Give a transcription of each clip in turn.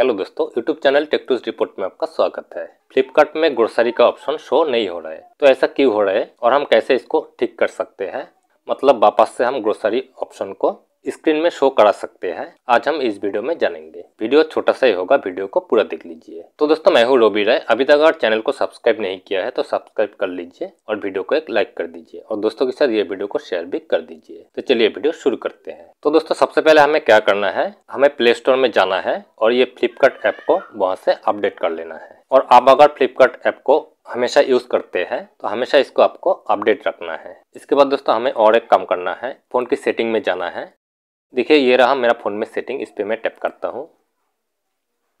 hello दोस्तों YouTube channel टेक्टूज report में आपका स्वागत है फ्लिपकार्ट में ग्रोसरी का ऑप्शन शो नहीं हो रहा है तो ऐसा क्यों हो रहा है और हम कैसे इसको ठीक कर सकते हैं मतलब वापस से हम ग्रोसरी ऑप्शन को स्क्रीन में शो करा सकते हैं आज हम इस वीडियो में जानेंगे वीडियो छोटा सा ही होगा वीडियो को पूरा देख लीजिए तो दोस्तों मैं हूँ रोबी राय अभी तक अगर चैनल को सब्सक्राइब नहीं किया है तो सब्सक्राइब कर लीजिए और वीडियो को एक लाइक कर दीजिए और दोस्तों के साथ ये वीडियो को शेयर भी कर दीजिए तो चलिए वीडियो शुरू करते हैं तो दोस्तों सबसे पहले हमें क्या करना है हमें प्ले स्टोर में जाना है और ये फ्लिपकार्ट ऐप को वहाँ से अपडेट कर लेना है और आप अगर फ्लिपकार्ट ऐप को हमेशा यूज़ करते हैं तो हमेशा इसको आपको अपडेट रखना है इसके बाद दोस्तों हमें और एक काम करना है फ़ोन की सेटिंग में जाना है देखिए ये रहा मेरा फ़ोन में सेटिंग इस पर मैं टैप करता हूँ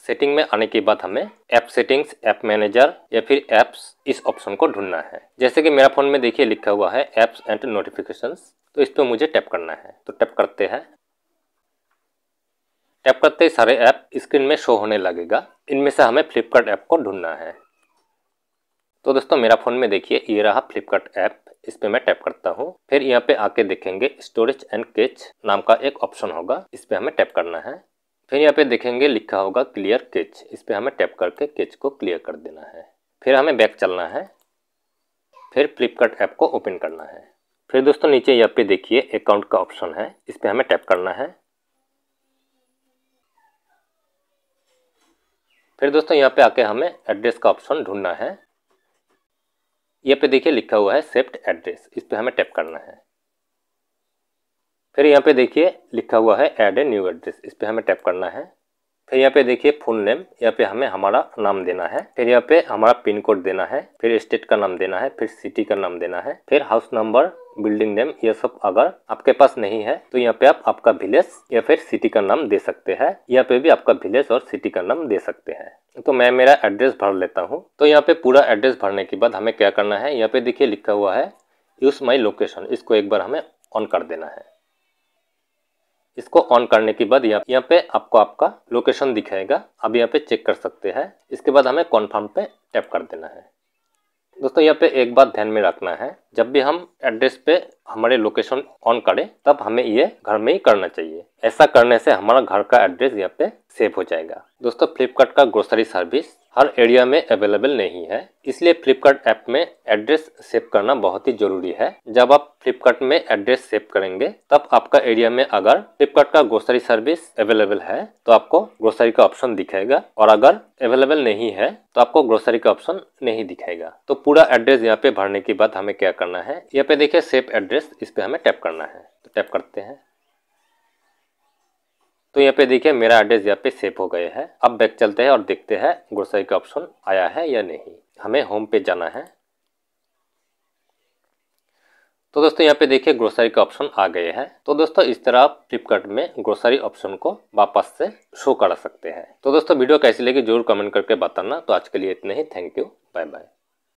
सेटिंग में आने के बाद हमें ऐप सेटिंग्स ऐप मैनेजर या फिर ऐप्स इस ऑप्शन को ढूंढना है जैसे कि मेरा फ़ोन में देखिए लिखा हुआ है ऐप्स एंड नोटिफिकेशंस तो इस पर मुझे टैप करना है तो टैप करते हैं टैप करते ही सारे ऐप स्क्रीन में शो होने लगेगा इनमें से हमें फ्लिपकार्ट ऐप को ढूंढना है तो दोस्तों मेरा फ़ोन में देखिए ये रहा फ्लिपकार्ट ऐप इस पे मैं टैप करता हूँ फिर यहाँ पे आके देखेंगे स्टोरेज एंड केच नाम का एक ऑप्शन होगा इस पे हमें टैप करना है फिर यहाँ पे देखेंगे लिखा होगा क्लियर केच इस पे हमें टैप करके केच को क्लियर कर देना है फिर हमें बैक चलना है फिर फ्लिपकार्ट ऐप को ओपन करना है फिर दोस्तों नीचे यहाँ पे देखिए अकाउंट का ऑप्शन है इस पर हमें टैप करना है फिर दोस्तों यहाँ पे आके हमें एड्रेस का ऑप्शन ढूंढना है ये पे देखिए लिखा हुआ है सेफ्ट एड्रेस इस पर हमें टैप करना है फिर यहाँ पे देखिए लिखा हुआ है एड ए न्यू एड्रेस इस पर हमें टैप करना है फिर यहाँ पे देखिए फुल नेम यहाँ पे हमें हमारा नाम देना है फिर यहाँ पे हमारा पिन कोड देना है फिर स्टेट का नाम देना है फिर सिटी का नाम देना है फिर हाउस नंबर बिल्डिंग नेम ये सब अगर आपके पास नहीं है तो यहाँ पे आप आपका विलेज या फिर सिटी का नाम दे सकते हैं यहाँ पे भी आपका विलेज और सिटी का नाम दे सकते हैं तो मैं मेरा एड्रेस भर लेता हूँ तो यहाँ पे पूरा एड्रेस भरने के बाद हमें क्या करना है यहाँ पे देखिए लिखा हुआ है यूज़ माई लोकेशन इसको एक बार हमें ऑन कर देना है इसको ऑन करने के बाद यहाँ यहाँ पे आपको आपका लोकेशन दिखाएगा अब यहाँ पे चेक कर सकते हैं इसके बाद हमें कॉन्फर्म पे टैप कर देना है दोस्तों यहाँ पे एक बात ध्यान में रखना है जब भी हम एड्रेस पे हमारे लोकेशन ऑन करें तब हमें ये घर में ही करना चाहिए ऐसा करने से हमारा घर का एड्रेस यहाँ पे सेव हो जाएगा दोस्तों फ्लिपकार्ट का ग्रोसरी सर्विस हर एरिया में अवेलेबल नहीं है इसलिए फ्लिपकार्ट ऐप में एड्रेस सेव करना बहुत ही जरूरी है जब आप फ्लिपकार्ट में एड्रेस सेव करेंगे तब आपका एरिया में अगर फ्लिपकार्ट का ग्रोसरी सर्विस अवेलेबल है तो आपको ग्रोसरी का ऑप्शन दिखाएगा और अगर अवेलेबल नहीं है तो आपको ग्रोसरी का ऑप्शन नहीं दिखाएगा तो पूरा एड्रेस यहाँ पे भरने के बाद हमें क्या करना करना है यह पे देखिए सेप एड्रेस इस पर हमें टैप करना है तो टैप करते हैं तो यहाँ पे देखिए मेरा एड्रेस यहाँ पे सेव हो गया है अब बैक चलते हैं और देखते हैं गुड़साई का ऑप्शन आया है या नहीं हमें होम पे जाना है तो दोस्तों यहाँ पे देखिए ग्रोसरी का ऑप्शन आ गए हैं तो दोस्तों इस तरह आप फ्लिपकार्ट में ग्रोसरी ऑप्शन को वापस से शो करा सकते हैं तो दोस्तों वीडियो कैसी लगी जरूर कमेंट करके बताना तो आज के लिए इतने ही थैंक यू बाय बाय